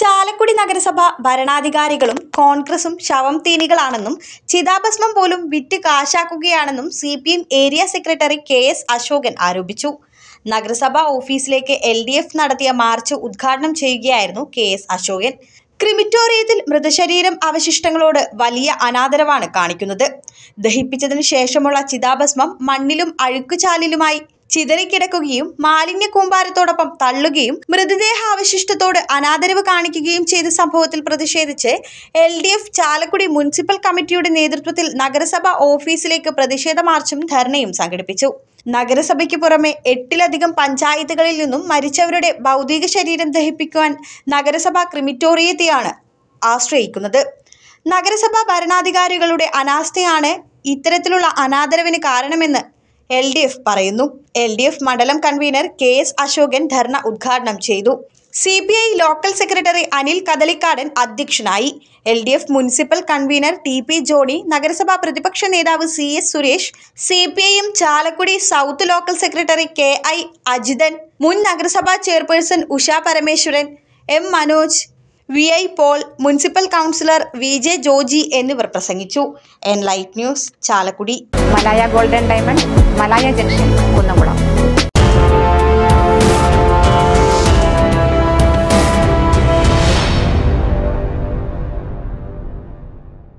ചാലക്കുടി നഗരസഭ ഭരണാധികാരികളും കോൺഗ്രസും ശവം തീനികളാണെന്നും ചിതാഭസ്മം പോലും വിറ്റ് കാശാക്കുകയാണെന്നും C P M area secretary K S Ashokan ആരോപിച്ചു നഗരസഭാ ഓഫീസിലേക്ക് എൽ ഡി എഫ് നടത്തിയ മാർച്ച് ഉദ്ഘാടനം ചെയ്യുകയായിരുന്നു കെ എസ് അശോകൻ ക്രിമിറ്റോറിയത്തിൽ മൃതശരീരം അവശിഷ്ടങ്ങളോട് വലിയ അനാദരവാണ് കാണിക്കുന്നത് ദഹിപ്പിച്ചതിന് ശേഷമുള്ള ചിതാഭസ്മം മണ്ണിലും അഴുക്കുചാലിലുമായി ചിതറിക്കിടക്കുകയും മാലിന്യ കൂമ്പാരത്തോടൊപ്പം തള്ളുകയും അവശിഷ്ടത്തോട് അനാദരവ് കാണിക്കുകയും ചെയ്ത സംഭവത്തിൽ പ്രതിഷേധിച്ച് L D F Chalakudy municipal കമ്മിറ്റിയുടെ നേതൃത്വത്തിൽ നഗരസഭ ഓഫീസിലേക്ക് പ്രതിഷേധ മാർച്ചും ധർണയും സംഘടിപ്പിച്ചു നഗരസഭയ്ക്ക് പുറമെ എട്ടിലധികം പഞ്ചായത്തുകളിൽ നിന്നും മരിച്ചവരുടെ ഭൗതിക ശരീരം ദഹിപ്പിക്കുവാൻ നഗരസഭാ ക്രിമിറ്റോറിയത്തെയാണ് ആശ്രയിക്കുന്നത് നഗരസഭാ ഭരണാധികാരികളുടെ അനാസ്ഥയാണ് ഇത്തരത്തിലുള്ള അനാദരവിന് കാരണമെന്ന് എൽ ഡി എഫ് പറയുന്നു എൽ ഡി എഫ് മണ്ഡലം convener K S Ashokan dharna ഉദ്ഘാടനം ചെയ്തു C B I local secretary Anil Kadalikkadan അധ്യക്ഷനായി L D F municipal convener T P Johny നഗരസഭാ പ്രതിപക്ഷ നേതാവ് C S Suresh C P I M Chalakudy south local secretary K I Ajithan മുൻ നഗരസഭാ chairperson Usha Parameswaran M Manoj V I Paul municipal councillor V J Joji എന്നിവർ പ്രസംഗിച്ചു N light News Chalakudy Malaya golden diamond Malaya junction Kunnamkulam